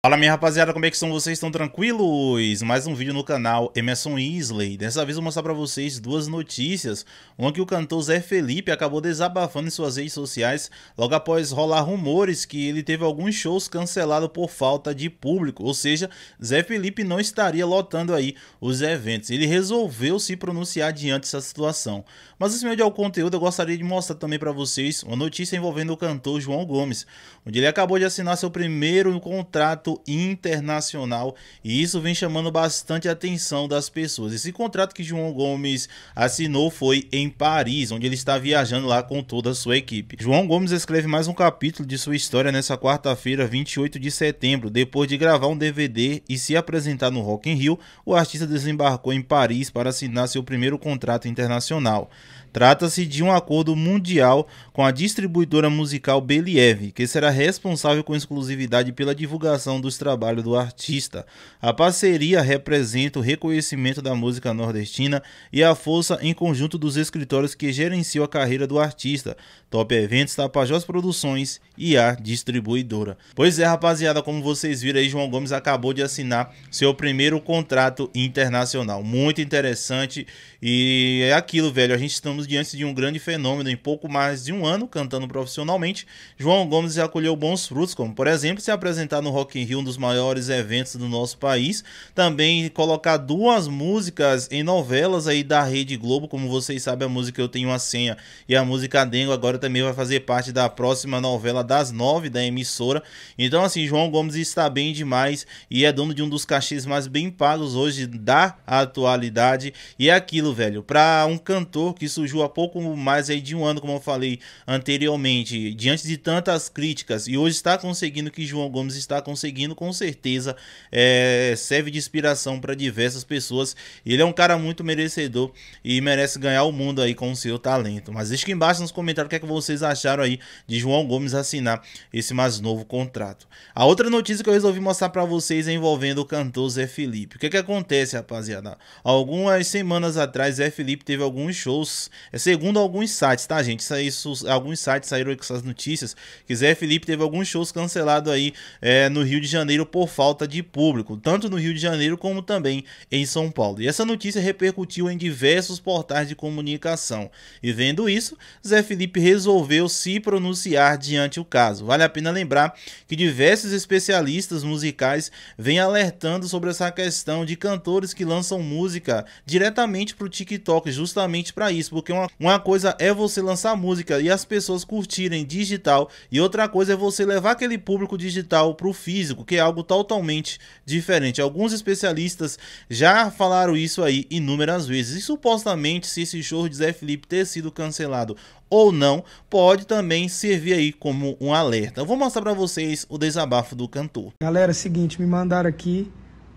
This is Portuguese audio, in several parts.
Fala minha rapaziada, como é que são vocês? Estão tranquilos? Mais um vídeo no canal Emerson Isley. Dessa vez vou mostrar pra vocês duas notícias. Uma que o cantor Zé Felipe acabou desabafando em suas redes sociais logo após rolar rumores que ele teve alguns shows cancelados por falta de público. Ou seja, Zé Felipe não estaria lotando aí os eventos. Ele resolveu se pronunciar diante dessa situação. Mas antes de ao conteúdo, eu gostaria de mostrar também pra vocês uma notícia envolvendo o cantor João Gomes, onde ele acabou de assinar seu primeiro contrato contrato internacional e isso vem chamando bastante a atenção das pessoas. Esse contrato que João Gomes assinou foi em Paris, onde ele está viajando lá com toda a sua equipe. João Gomes escreve mais um capítulo de sua história nessa quarta-feira, 28 de setembro, depois de gravar um DVD e se apresentar no Rock in Rio, o artista desembarcou em Paris para assinar seu primeiro contrato internacional. Trata-se de um acordo mundial com a distribuidora musical Believ, que será responsável com exclusividade pela divulgação dos trabalhos do artista. A parceria representa o reconhecimento da música nordestina e a força em conjunto dos escritórios que gerenciam a carreira do artista. Top Eventos, Tapajós Produções e a distribuidora. Pois é, rapaziada, como vocês viram aí, João Gomes acabou de assinar seu primeiro contrato internacional. Muito interessante e é aquilo, velho. A gente está estamos diante de um grande fenômeno. Em pouco mais de um ano, cantando profissionalmente, João Gomes já colheu bons frutos, como por exemplo se apresentar no Rock in Rio, um dos maiores eventos do nosso país, também colocar duas músicas em novelas aí da Rede Globo, como vocês sabem, a música Eu Tenho a Senha e a música Dengo agora também vai fazer parte da próxima novela das nove da emissora. Então assim, João Gomes está bem demais e é dono de um dos cachês mais bem pagos hoje da atualidade. E é aquilo, velho, para um cantor que surgiu surgiu há pouco mais aí de um ano, como eu falei anteriormente, diante de tantas críticas, e hoje está conseguindo o que João Gomes está conseguindo, com certeza é, serve de inspiração para diversas pessoas. Ele é um cara muito merecedor e merece ganhar o mundo aí com o seu talento. Mas deixa aqui embaixo nos comentários o que, é que vocês acharam aí de João Gomes assinar esse mais novo contrato. A outra notícia que eu resolvi mostrar para vocês é envolvendo o cantor Zé Felipe. O que, é que acontece, rapaziada? Algumas semanas atrás, Zé Felipe teve alguns shows é segundo alguns sites, tá, gente? Isso, isso, alguns sites saíram com essas notícias. Que Zé Felipe teve alguns shows cancelados aí é, no Rio de Janeiro por falta de público, tanto no Rio de Janeiro como também em São Paulo. E essa notícia repercutiu em diversos portais de comunicação. E vendo isso, Zé Felipe resolveu se pronunciar diante o caso. Vale a pena lembrar que diversos especialistas musicais vêm alertando sobre essa questão de cantores que lançam música diretamente para o TikTok, justamente para isso, porque porque uma, uma coisa é você lançar música e as pessoas curtirem digital, e outra coisa é você levar aquele público digital para o físico, que é algo totalmente diferente. Alguns especialistas já falaram isso aí inúmeras vezes. E supostamente, se esse show de Zé Felipe ter sido cancelado ou não, pode também servir aí como um alerta. Eu vou mostrar para vocês o desabafo do cantor. Galera, é seguinte, me mandaram aqui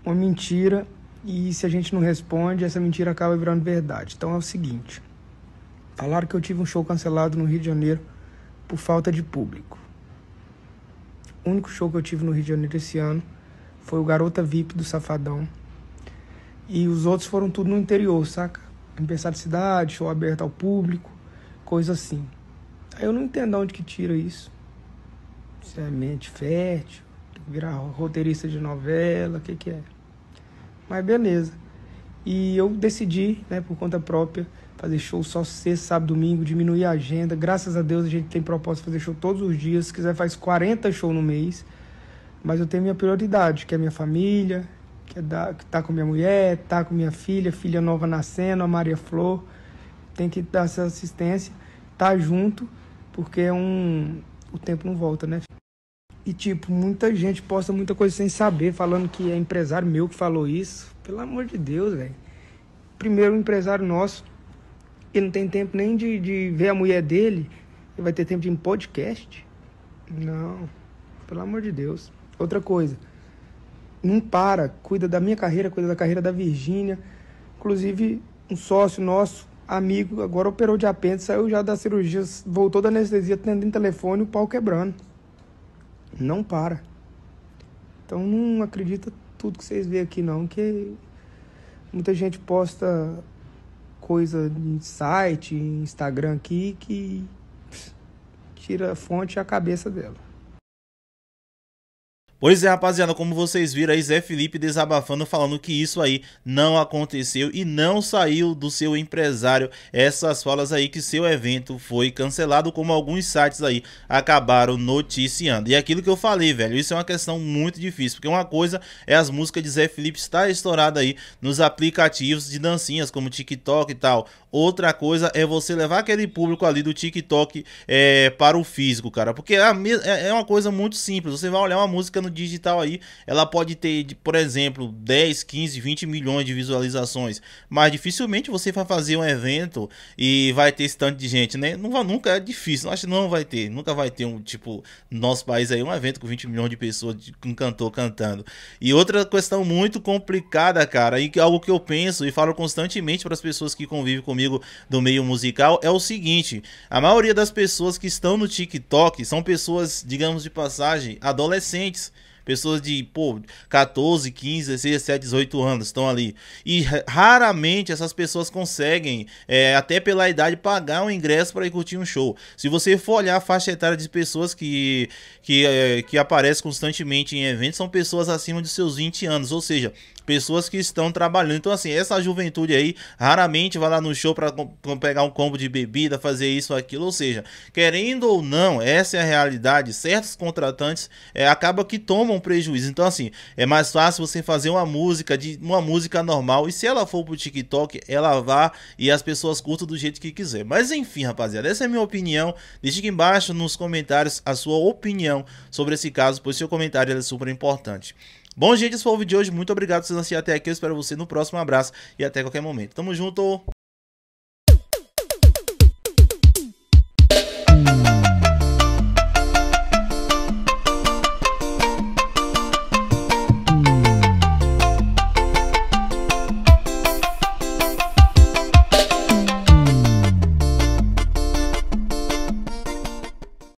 uma mentira e se a gente não responde, essa mentira acaba virando verdade. Então é o seguinte, Falaram que eu tive um show cancelado no Rio de Janeiro por falta de público. O único show que eu tive no Rio de Janeiro esse ano foi o Garota VIP do Safadão. E os outros foram tudo no interior, saca? Aniversário de cidade, show aberto ao público, coisa assim. Aí eu não entendo onde que tira isso. Se é mente fértil, virar roteirista de novela, o que que é. Mas beleza. E eu decidi, né, por conta própria, fazer show só sexta, sábado, domingo, diminuir a agenda. Graças a Deus a gente tem proposta de fazer show todos os dias. Se quiser, faz 40 shows no mês. Mas eu tenho minha prioridade, que é minha família, que é da, que tá com minha mulher, tá com minha filha, filha nova nascendo, a Maria Flor. Tem que dar essa assistência, tá junto, porque é um. O tempo não volta, né? E, tipo, muita gente posta muita coisa sem saber, falando que é empresário meu que falou isso. Pelo amor de Deus, velho. Primeiro, um empresário nosso, ele não tem tempo nem de, de ver a mulher dele, ele vai ter tempo de ir em podcast. Não, pelo amor de Deus. Outra coisa, não para, cuida da minha carreira, cuida da carreira da Virgínia. Inclusive, um sócio nosso, amigo, agora operou de apêndice, saiu já da cirurgia, voltou da anestesia, atendendo telefone, o pau quebrando não para. Então não acredita tudo que vocês veem aqui não, que muita gente posta coisa em site, Instagram aqui que tira a fonte e a cabeça dela. Pois é, rapaziada, como vocês viram aí, Zé Felipe desabafando, falando que isso aí não aconteceu e não saiu do seu empresário essas falas aí que seu evento foi cancelado, como alguns sites aí acabaram noticiando. E aquilo que eu falei, velho, isso é uma questão muito difícil, porque uma coisa é as músicas de Zé Felipe estar estourada aí nos aplicativos de dancinhas, como TikTok e tal. Outra coisa é você levar aquele público ali do TikTok é, para o físico, cara, porque é, é, é uma coisa muito simples, você vai olhar uma música no digital aí, ela pode ter, por exemplo, 10, 15, 20 milhões de visualizações, mas dificilmente você vai fazer um evento e vai ter esse tanto de gente, né? Não vai, nunca é difícil, acho que não vai ter, nunca vai ter um tipo, no nosso país aí, um evento com 20 milhões de pessoas, de, um cantor cantando. E outra questão muito complicada, cara, e que é algo que eu penso e falo constantemente para as pessoas que convivem comigo do meio musical é o seguinte: a maioria das pessoas que estão no TikTok são pessoas, digamos de passagem, adolescentes Pessoas de, pô, 14, 15, 16, 17, 18 anos estão ali. E raramente essas pessoas conseguem, é, até pela idade, pagar um ingresso para ir curtir um show. Se você for olhar a faixa etária de pessoas que, que, é, que aparece constantemente em eventos, são pessoas acima de seus 20 anos. Ou seja, pessoas que estão trabalhando. Então, assim, essa juventude aí raramente vai lá no show para pegar um combo de bebida, fazer isso, aquilo. Ou seja, querendo ou não, essa é a realidade. Certos contratantes é, acaba que tomam prejuízo. Então, assim, é mais fácil você fazer uma música de uma música normal. E se ela for pro TikTok, ela vá e as pessoas curtam do jeito que quiser. Mas enfim, rapaziada, essa é a minha opinião. Deixe aqui embaixo nos comentários a sua opinião sobre esse caso, pois seu comentário é super importante. Bom, gente, esse foi o vídeo de hoje. Muito obrigado por vocês assistir até aqui. Eu espero você no próximo abraço e até qualquer momento. Tamo junto!